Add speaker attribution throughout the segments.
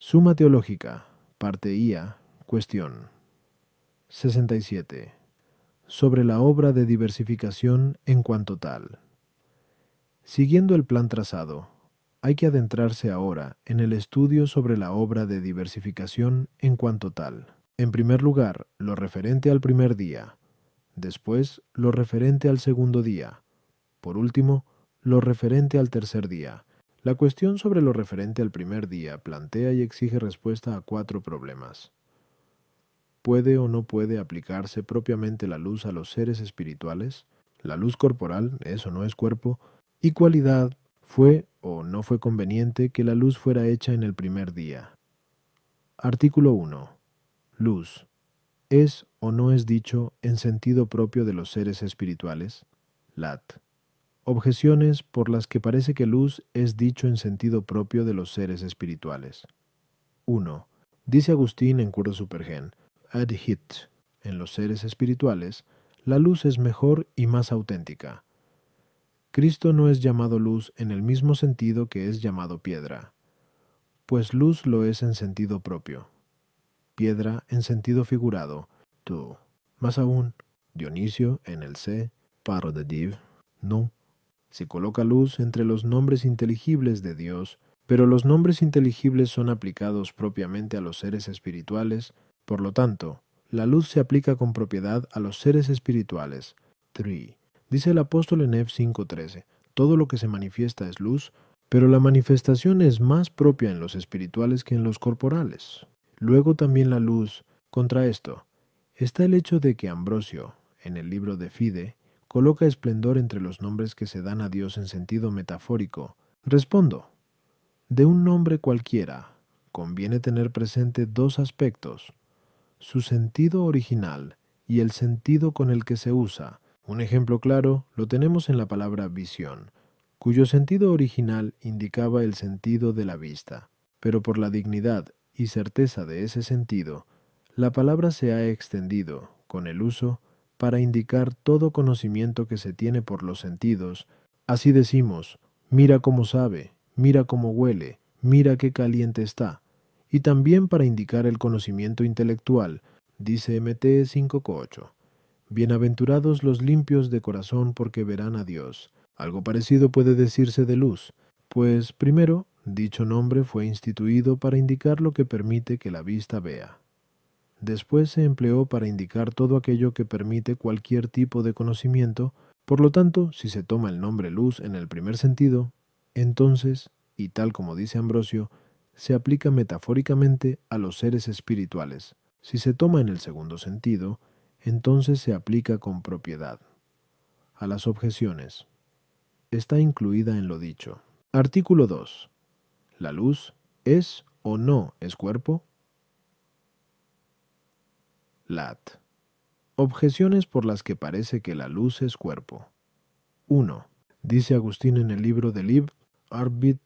Speaker 1: Suma Teológica, parte IA, cuestión 67. Sobre la obra de diversificación en cuanto tal. Siguiendo el plan trazado, hay que adentrarse ahora en el estudio sobre la obra de diversificación en cuanto tal. En primer lugar, lo referente al primer día, después lo referente al segundo día, por último, lo referente al tercer día la cuestión sobre lo referente al primer día plantea y exige respuesta a cuatro problemas. ¿Puede o no puede aplicarse propiamente la luz a los seres espirituales? ¿La luz corporal es o no es cuerpo? ¿Y cualidad fue o no fue conveniente que la luz fuera hecha en el primer día? Artículo 1. Luz. ¿Es o no es dicho en sentido propio de los seres espirituales? Lat objeciones por las que parece que luz es dicho en sentido propio de los seres espirituales. 1. Dice Agustín en Cura Supergen, ad hit, en los seres espirituales, la luz es mejor y más auténtica. Cristo no es llamado luz en el mismo sentido que es llamado piedra, pues luz lo es en sentido propio, piedra en sentido figurado, tú. Más aún, Dionisio en el C, Paro de div, no se coloca luz entre los nombres inteligibles de Dios, pero los nombres inteligibles son aplicados propiamente a los seres espirituales, por lo tanto, la luz se aplica con propiedad a los seres espirituales. 3. Dice el apóstol en F 5.13, todo lo que se manifiesta es luz, pero la manifestación es más propia en los espirituales que en los corporales. Luego también la luz. Contra esto, está el hecho de que Ambrosio, en el libro de Fide, coloca esplendor entre los nombres que se dan a Dios en sentido metafórico, respondo, de un nombre cualquiera, conviene tener presente dos aspectos, su sentido original y el sentido con el que se usa. Un ejemplo claro lo tenemos en la palabra visión, cuyo sentido original indicaba el sentido de la vista, pero por la dignidad y certeza de ese sentido, la palabra se ha extendido, con el uso, para indicar todo conocimiento que se tiene por los sentidos. Así decimos, mira cómo sabe, mira cómo huele, mira qué caliente está. Y también para indicar el conocimiento intelectual, dice MT 5.8. Bienaventurados los limpios de corazón porque verán a Dios. Algo parecido puede decirse de luz, pues primero, dicho nombre fue instituido para indicar lo que permite que la vista vea. Después se empleó para indicar todo aquello que permite cualquier tipo de conocimiento, por lo tanto, si se toma el nombre luz en el primer sentido, entonces, y tal como dice Ambrosio, se aplica metafóricamente a los seres espirituales. Si se toma en el segundo sentido, entonces se aplica con propiedad. A las objeciones. Está incluida en lo dicho. Artículo 2. ¿La luz es o no es cuerpo? Lat. Objeciones por las que parece que la luz es cuerpo. 1. Dice Agustín en el libro de Lib, Arbit,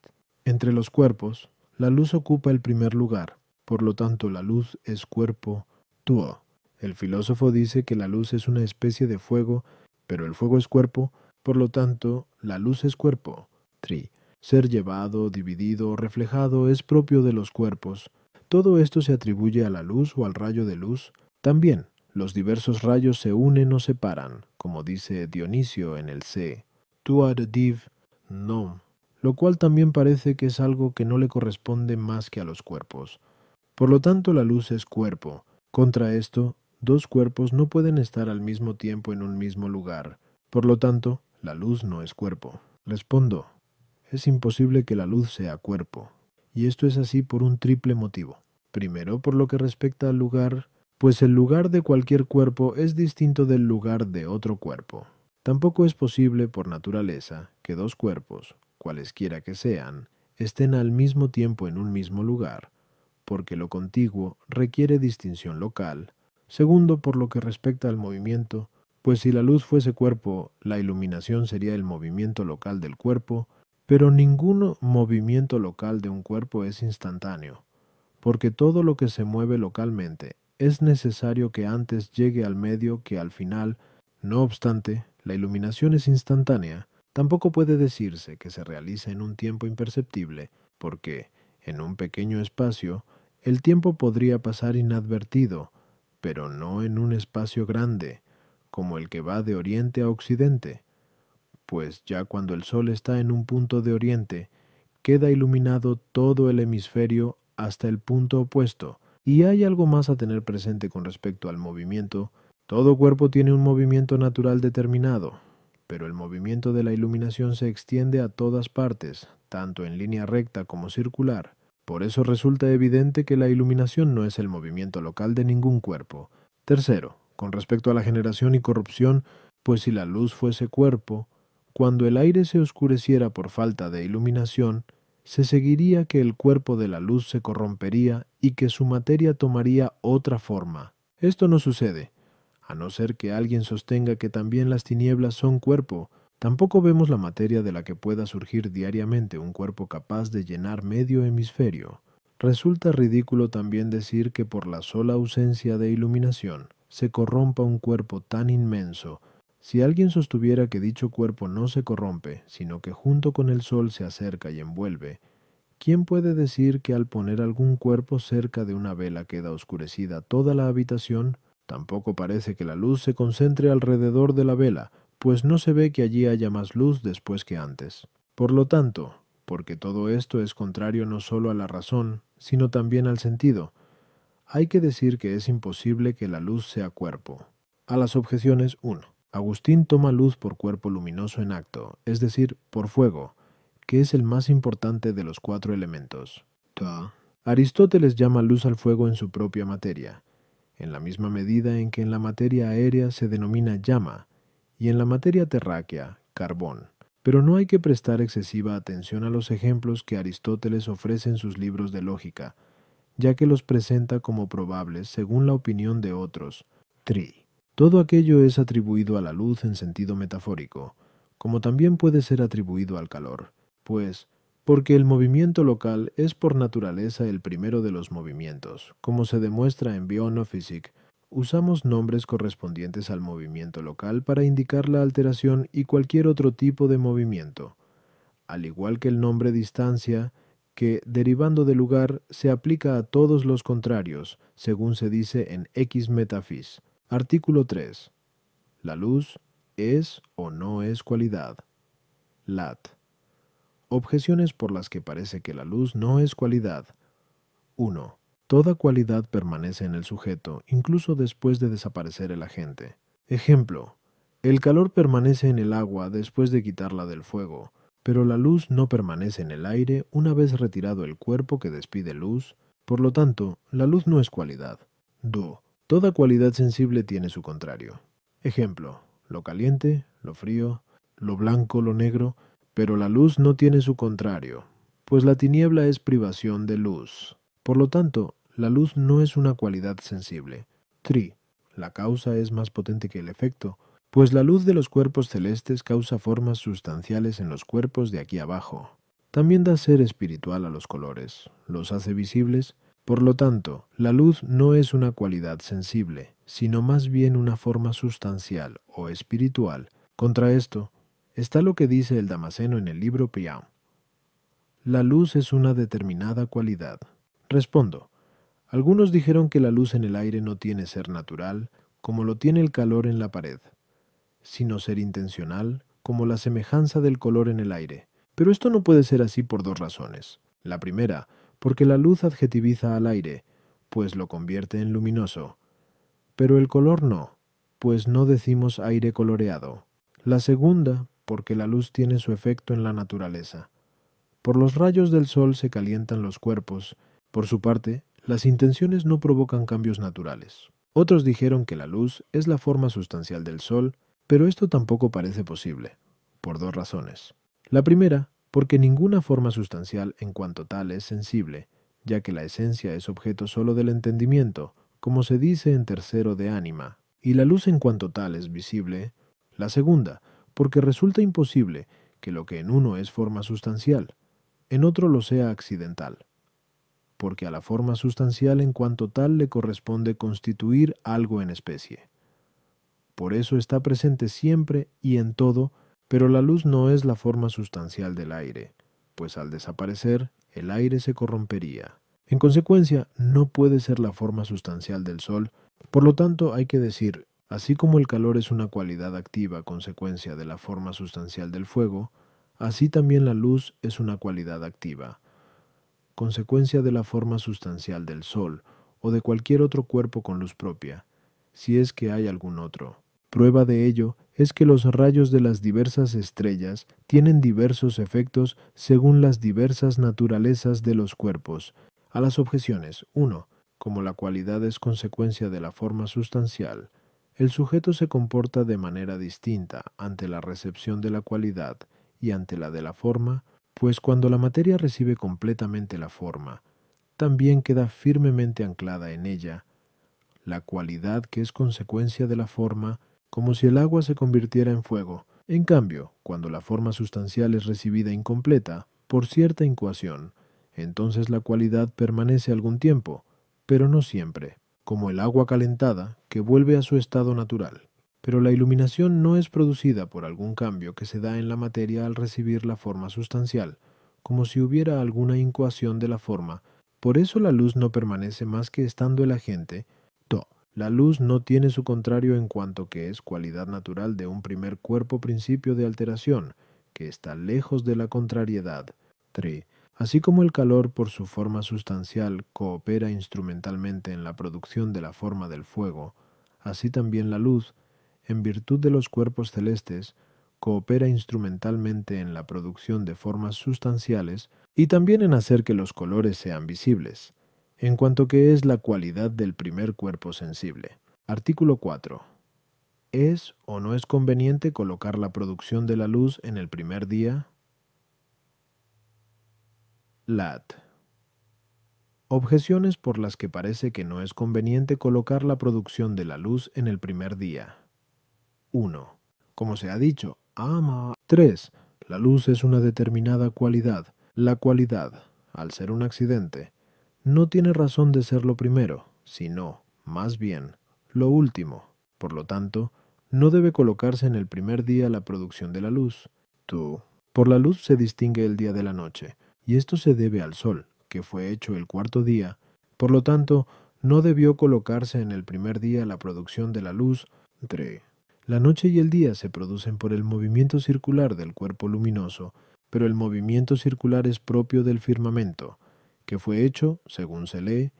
Speaker 1: entre los cuerpos, la luz ocupa el primer lugar, por lo tanto la luz es cuerpo, tuo. El filósofo dice que la luz es una especie de fuego, pero el fuego es cuerpo, por lo tanto la luz es cuerpo, tri. Ser llevado, dividido o reflejado es propio de los cuerpos. Todo esto se atribuye a la luz o al rayo de luz, también, los diversos rayos se unen o separan, como dice Dionisio en el C. ad div nom, lo cual también parece que es algo que no le corresponde más que a los cuerpos. Por lo tanto, la luz es cuerpo. Contra esto, dos cuerpos no pueden estar al mismo tiempo en un mismo lugar. Por lo tanto, la luz no es cuerpo. Respondo, es imposible que la luz sea cuerpo. Y esto es así por un triple motivo. Primero, por lo que respecta al lugar pues el lugar de cualquier cuerpo es distinto del lugar de otro cuerpo. Tampoco es posible, por naturaleza, que dos cuerpos, cualesquiera que sean, estén al mismo tiempo en un mismo lugar, porque lo contiguo requiere distinción local. Segundo, por lo que respecta al movimiento, pues si la luz fuese cuerpo, la iluminación sería el movimiento local del cuerpo, pero ningún movimiento local de un cuerpo es instantáneo, porque todo lo que se mueve localmente es necesario que antes llegue al medio que al final. No obstante, la iluminación es instantánea. Tampoco puede decirse que se realiza en un tiempo imperceptible, porque, en un pequeño espacio, el tiempo podría pasar inadvertido, pero no en un espacio grande, como el que va de oriente a occidente, pues ya cuando el sol está en un punto de oriente, queda iluminado todo el hemisferio hasta el punto opuesto, y hay algo más a tener presente con respecto al movimiento. Todo cuerpo tiene un movimiento natural determinado, pero el movimiento de la iluminación se extiende a todas partes, tanto en línea recta como circular. Por eso resulta evidente que la iluminación no es el movimiento local de ningún cuerpo. Tercero, con respecto a la generación y corrupción, pues si la luz fuese cuerpo, cuando el aire se oscureciera por falta de iluminación, se seguiría que el cuerpo de la luz se corrompería y que su materia tomaría otra forma. Esto no sucede, a no ser que alguien sostenga que también las tinieblas son cuerpo, tampoco vemos la materia de la que pueda surgir diariamente un cuerpo capaz de llenar medio hemisferio. Resulta ridículo también decir que por la sola ausencia de iluminación se corrompa un cuerpo tan inmenso si alguien sostuviera que dicho cuerpo no se corrompe, sino que junto con el sol se acerca y envuelve, ¿quién puede decir que al poner algún cuerpo cerca de una vela queda oscurecida toda la habitación? Tampoco parece que la luz se concentre alrededor de la vela, pues no se ve que allí haya más luz después que antes. Por lo tanto, porque todo esto es contrario no solo a la razón, sino también al sentido, hay que decir que es imposible que la luz sea cuerpo. A las objeciones 1. Agustín toma luz por cuerpo luminoso en acto, es decir, por fuego, que es el más importante de los cuatro elementos. Aristóteles llama luz al fuego en su propia materia, en la misma medida en que en la materia aérea se denomina llama, y en la materia terráquea, carbón. Pero no hay que prestar excesiva atención a los ejemplos que Aristóteles ofrece en sus libros de lógica, ya que los presenta como probables según la opinión de otros. Tri. Todo aquello es atribuido a la luz en sentido metafórico, como también puede ser atribuido al calor, pues, porque el movimiento local es por naturaleza el primero de los movimientos, como se demuestra en Bionophysic, usamos nombres correspondientes al movimiento local para indicar la alteración y cualquier otro tipo de movimiento, al igual que el nombre distancia, que, derivando de lugar, se aplica a todos los contrarios, según se dice en X metaphys Artículo 3. La luz es o no es cualidad. Lat. Objeciones por las que parece que la luz no es cualidad. 1. Toda cualidad permanece en el sujeto, incluso después de desaparecer el agente. Ejemplo. El calor permanece en el agua después de quitarla del fuego, pero la luz no permanece en el aire una vez retirado el cuerpo que despide luz, por lo tanto, la luz no es cualidad. 2. Toda cualidad sensible tiene su contrario. Ejemplo, lo caliente, lo frío, lo blanco, lo negro, pero la luz no tiene su contrario, pues la tiniebla es privación de luz. Por lo tanto, la luz no es una cualidad sensible. Tri, la causa es más potente que el efecto, pues la luz de los cuerpos celestes causa formas sustanciales en los cuerpos de aquí abajo. También da ser espiritual a los colores, los hace visibles, por lo tanto, la luz no es una cualidad sensible, sino más bien una forma sustancial o espiritual. Contra esto está lo que dice el damaseno en el libro Priam. La luz es una determinada cualidad. Respondo. Algunos dijeron que la luz en el aire no tiene ser natural, como lo tiene el calor en la pared, sino ser intencional, como la semejanza del color en el aire. Pero esto no puede ser así por dos razones. La primera, porque la luz adjetiviza al aire, pues lo convierte en luminoso. Pero el color no, pues no decimos aire coloreado. La segunda, porque la luz tiene su efecto en la naturaleza. Por los rayos del sol se calientan los cuerpos, por su parte, las intenciones no provocan cambios naturales. Otros dijeron que la luz es la forma sustancial del sol, pero esto tampoco parece posible, por dos razones. La primera porque ninguna forma sustancial en cuanto tal es sensible, ya que la esencia es objeto sólo del entendimiento, como se dice en tercero de ánima, y la luz en cuanto tal es visible, la segunda, porque resulta imposible que lo que en uno es forma sustancial, en otro lo sea accidental, porque a la forma sustancial en cuanto tal le corresponde constituir algo en especie. Por eso está presente siempre y en todo pero la luz no es la forma sustancial del aire, pues al desaparecer, el aire se corrompería. En consecuencia, no puede ser la forma sustancial del Sol, por lo tanto hay que decir, así como el calor es una cualidad activa consecuencia de la forma sustancial del fuego, así también la luz es una cualidad activa, consecuencia de la forma sustancial del Sol o de cualquier otro cuerpo con luz propia, si es que hay algún otro. Prueba de ello es que los rayos de las diversas estrellas tienen diversos efectos según las diversas naturalezas de los cuerpos. A las objeciones uno, Como la cualidad es consecuencia de la forma sustancial, el sujeto se comporta de manera distinta ante la recepción de la cualidad y ante la de la forma, pues cuando la materia recibe completamente la forma, también queda firmemente anclada en ella. La cualidad que es consecuencia de la forma como si el agua se convirtiera en fuego. En cambio, cuando la forma sustancial es recibida incompleta, por cierta incoación, entonces la cualidad permanece algún tiempo, pero no siempre, como el agua calentada que vuelve a su estado natural. Pero la iluminación no es producida por algún cambio que se da en la materia al recibir la forma sustancial, como si hubiera alguna incoación de la forma, por eso la luz no permanece más que estando el agente la luz no tiene su contrario en cuanto que es cualidad natural de un primer cuerpo principio de alteración, que está lejos de la contrariedad. 3. Así como el calor por su forma sustancial coopera instrumentalmente en la producción de la forma del fuego, así también la luz, en virtud de los cuerpos celestes, coopera instrumentalmente en la producción de formas sustanciales y también en hacer que los colores sean visibles en cuanto que es la cualidad del primer cuerpo sensible. Artículo 4. ¿Es o no es conveniente colocar la producción de la luz en el primer día? LAT. Objeciones por las que parece que no es conveniente colocar la producción de la luz en el primer día. 1. Como se ha dicho, ama. 3. La luz es una determinada cualidad. La cualidad, al ser un accidente, no tiene razón de ser lo primero, sino, más bien, lo último. Por lo tanto, no debe colocarse en el primer día la producción de la luz. Tú. Por la luz se distingue el día de la noche, y esto se debe al sol, que fue hecho el cuarto día. Por lo tanto, no debió colocarse en el primer día la producción de la luz. 3. La noche y el día se producen por el movimiento circular del cuerpo luminoso, pero el movimiento circular es propio del firmamento, que fue hecho, según se lee,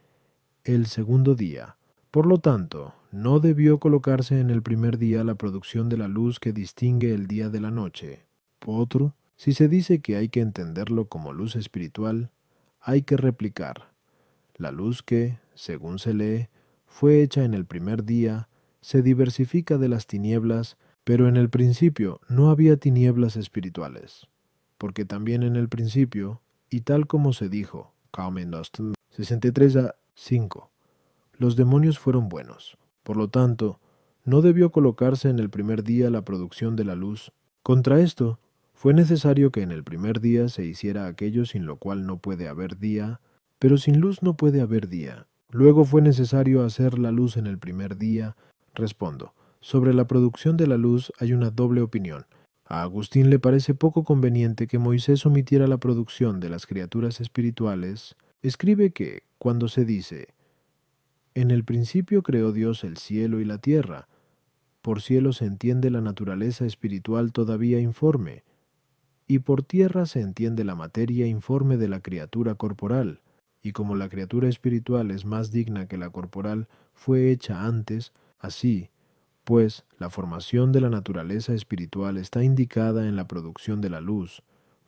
Speaker 1: el segundo día. Por lo tanto, no debió colocarse en el primer día la producción de la luz que distingue el día de la noche. otro, si se dice que hay que entenderlo como luz espiritual, hay que replicar. La luz que, según se lee, fue hecha en el primer día, se diversifica de las tinieblas, pero en el principio no había tinieblas espirituales, porque también en el principio, y tal como se dijo, 63 e a 5. Los demonios fueron buenos. Por lo tanto, no debió colocarse en el primer día la producción de la luz. Contra esto, fue necesario que en el primer día se hiciera aquello sin lo cual no puede haber día, pero sin luz no puede haber día. Luego fue necesario hacer la luz en el primer día. Respondo, sobre la producción de la luz hay una doble opinión. A Agustín le parece poco conveniente que Moisés omitiera la producción de las criaturas espirituales. Escribe que, cuando se dice, En el principio creó Dios el cielo y la tierra, por cielo se entiende la naturaleza espiritual todavía informe, y por tierra se entiende la materia informe de la criatura corporal, y como la criatura espiritual es más digna que la corporal, fue hecha antes, así, pues la formación de la naturaleza espiritual está indicada en la producción de la luz,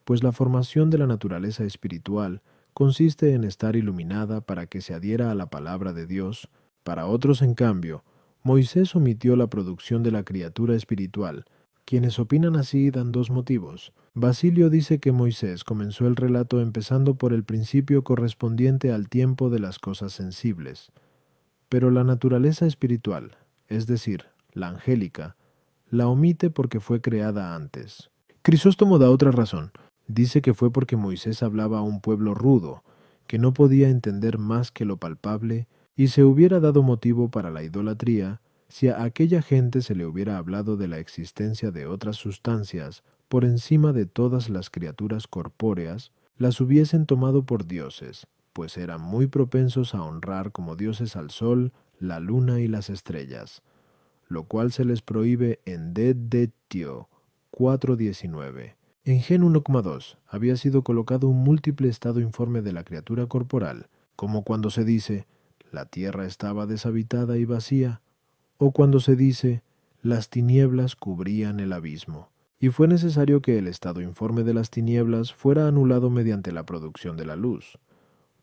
Speaker 1: pues la formación de la naturaleza espiritual consiste en estar iluminada para que se adhiera a la palabra de Dios. Para otros, en cambio, Moisés omitió la producción de la criatura espiritual. Quienes opinan así dan dos motivos. Basilio dice que Moisés comenzó el relato empezando por el principio correspondiente al tiempo de las cosas sensibles. Pero la naturaleza espiritual, es decir, la angélica, la omite porque fue creada antes. Crisóstomo da otra razón. Dice que fue porque Moisés hablaba a un pueblo rudo, que no podía entender más que lo palpable, y se hubiera dado motivo para la idolatría si a aquella gente se le hubiera hablado de la existencia de otras sustancias por encima de todas las criaturas corpóreas, las hubiesen tomado por dioses, pues eran muy propensos a honrar como dioses al sol, la luna y las estrellas lo cual se les prohíbe en Tio 4.19. En Gen 1.2 había sido colocado un múltiple estado informe de la criatura corporal, como cuando se dice, la tierra estaba deshabitada y vacía, o cuando se dice, las tinieblas cubrían el abismo, y fue necesario que el estado informe de las tinieblas fuera anulado mediante la producción de la luz,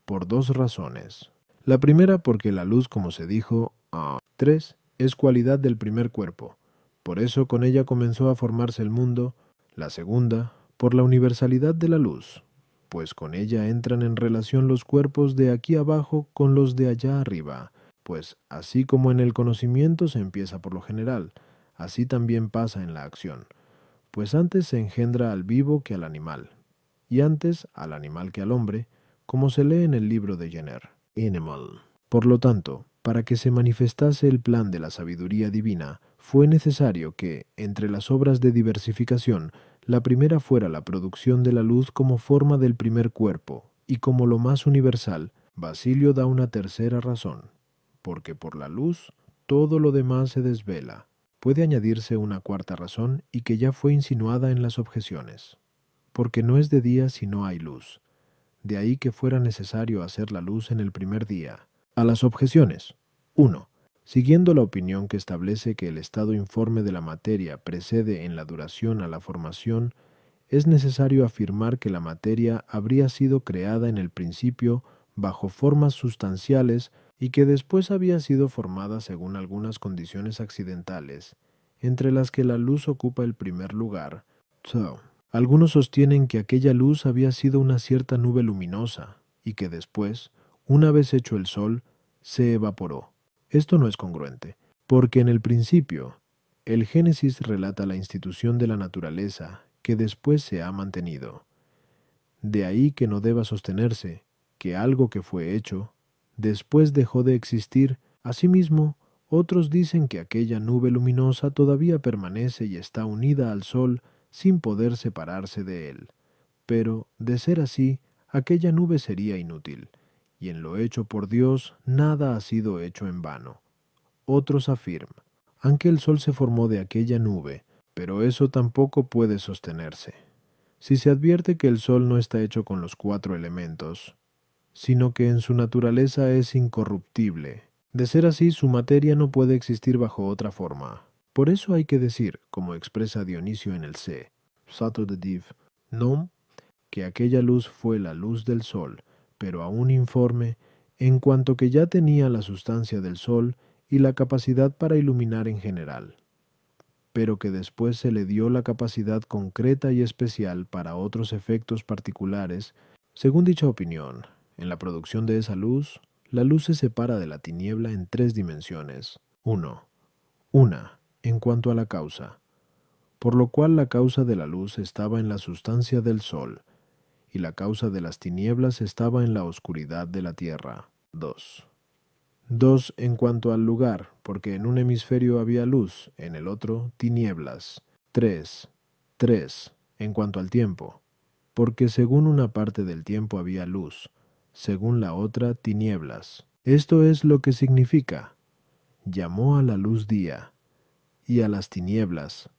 Speaker 1: por dos razones. La primera porque la luz, como se dijo, a ah, 3, es cualidad del primer cuerpo, por eso con ella comenzó a formarse el mundo, la segunda, por la universalidad de la luz, pues con ella entran en relación los cuerpos de aquí abajo con los de allá arriba, pues así como en el conocimiento se empieza por lo general, así también pasa en la acción, pues antes se engendra al vivo que al animal, y antes al animal que al hombre, como se lee en el libro de Jenner, Animal. Por lo tanto, para que se manifestase el plan de la sabiduría divina, fue necesario que, entre las obras de diversificación, la primera fuera la producción de la luz como forma del primer cuerpo, y como lo más universal, Basilio da una tercera razón, porque por la luz todo lo demás se desvela. Puede añadirse una cuarta razón y que ya fue insinuada en las objeciones, porque no es de día si no hay luz. De ahí que fuera necesario hacer la luz en el primer día, a las objeciones. 1. Siguiendo la opinión que establece que el estado informe de la materia precede en la duración a la formación, es necesario afirmar que la materia habría sido creada en el principio bajo formas sustanciales y que después había sido formada según algunas condiciones accidentales, entre las que la luz ocupa el primer lugar. algunos sostienen que aquella luz había sido una cierta nube luminosa y que después, una vez hecho el sol, se evaporó. Esto no es congruente, porque en el principio, el Génesis relata la institución de la naturaleza que después se ha mantenido. De ahí que no deba sostenerse que algo que fue hecho, después dejó de existir, asimismo, otros dicen que aquella nube luminosa todavía permanece y está unida al sol sin poder separarse de él. Pero, de ser así, aquella nube sería inútil y en lo hecho por Dios nada ha sido hecho en vano. Otros afirman, aunque el sol se formó de aquella nube, pero eso tampoco puede sostenerse. Si se advierte que el sol no está hecho con los cuatro elementos, sino que en su naturaleza es incorruptible, de ser así su materia no puede existir bajo otra forma. Por eso hay que decir, como expresa Dionisio en el C, Sato de Div, nom, que aquella luz fue la luz del sol, pero aún informe, en cuanto que ya tenía la sustancia del sol y la capacidad para iluminar en general, pero que después se le dio la capacidad concreta y especial para otros efectos particulares, según dicha opinión, en la producción de esa luz, la luz se separa de la tiniebla en tres dimensiones. 1. Una, en cuanto a la causa, por lo cual la causa de la luz estaba en la sustancia del sol, y la causa de las tinieblas estaba en la oscuridad de la tierra. 2. 2. En cuanto al lugar, porque en un hemisferio había luz, en el otro tinieblas. 3. 3. En cuanto al tiempo, porque según una parte del tiempo había luz, según la otra tinieblas. Esto es lo que significa. Llamó a la luz día y a las tinieblas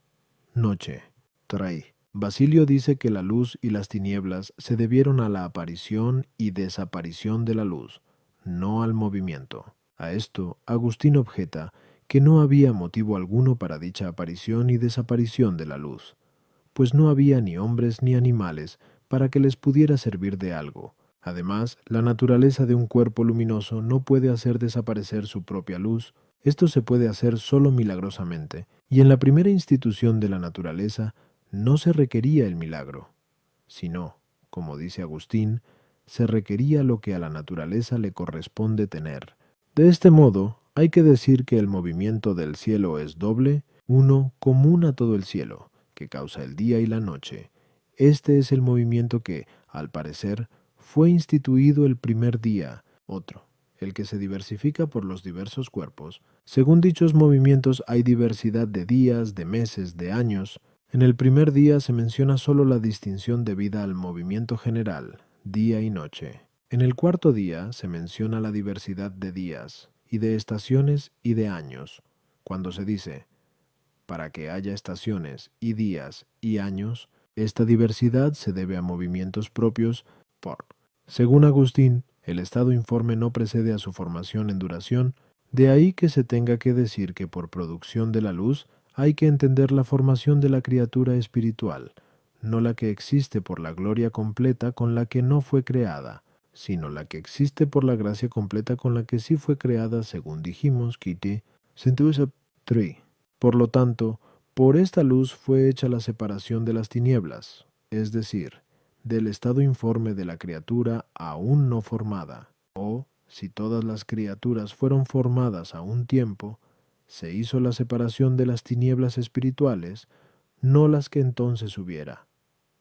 Speaker 1: noche. trae Basilio dice que la luz y las tinieblas se debieron a la aparición y desaparición de la luz, no al movimiento. A esto, Agustín objeta que no había motivo alguno para dicha aparición y desaparición de la luz, pues no había ni hombres ni animales para que les pudiera servir de algo. Además, la naturaleza de un cuerpo luminoso no puede hacer desaparecer su propia luz, esto se puede hacer solo milagrosamente, y en la primera institución de la naturaleza no se requería el milagro, sino, como dice Agustín, se requería lo que a la naturaleza le corresponde tener. De este modo, hay que decir que el movimiento del cielo es doble, uno común a todo el cielo, que causa el día y la noche. Este es el movimiento que, al parecer, fue instituido el primer día, otro, el que se diversifica por los diversos cuerpos. Según dichos movimientos hay diversidad de días, de meses, de años, en el primer día se menciona solo la distinción debida al movimiento general, día y noche. En el cuarto día se menciona la diversidad de días, y de estaciones y de años, cuando se dice, para que haya estaciones y días y años, esta diversidad se debe a movimientos propios por. Según Agustín, el estado informe no precede a su formación en duración, de ahí que se tenga que decir que por producción de la luz hay que entender la formación de la criatura espiritual, no la que existe por la gloria completa con la que no fue creada, sino la que existe por la gracia completa con la que sí fue creada, según dijimos, Kitty. Por lo tanto, por esta luz fue hecha la separación de las tinieblas, es decir, del estado informe de la criatura aún no formada, o, si todas las criaturas fueron formadas a un tiempo, se hizo la separación de las tinieblas espirituales, no las que entonces hubiera,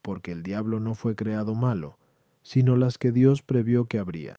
Speaker 1: porque el diablo no fue creado malo, sino las que Dios previó que habría.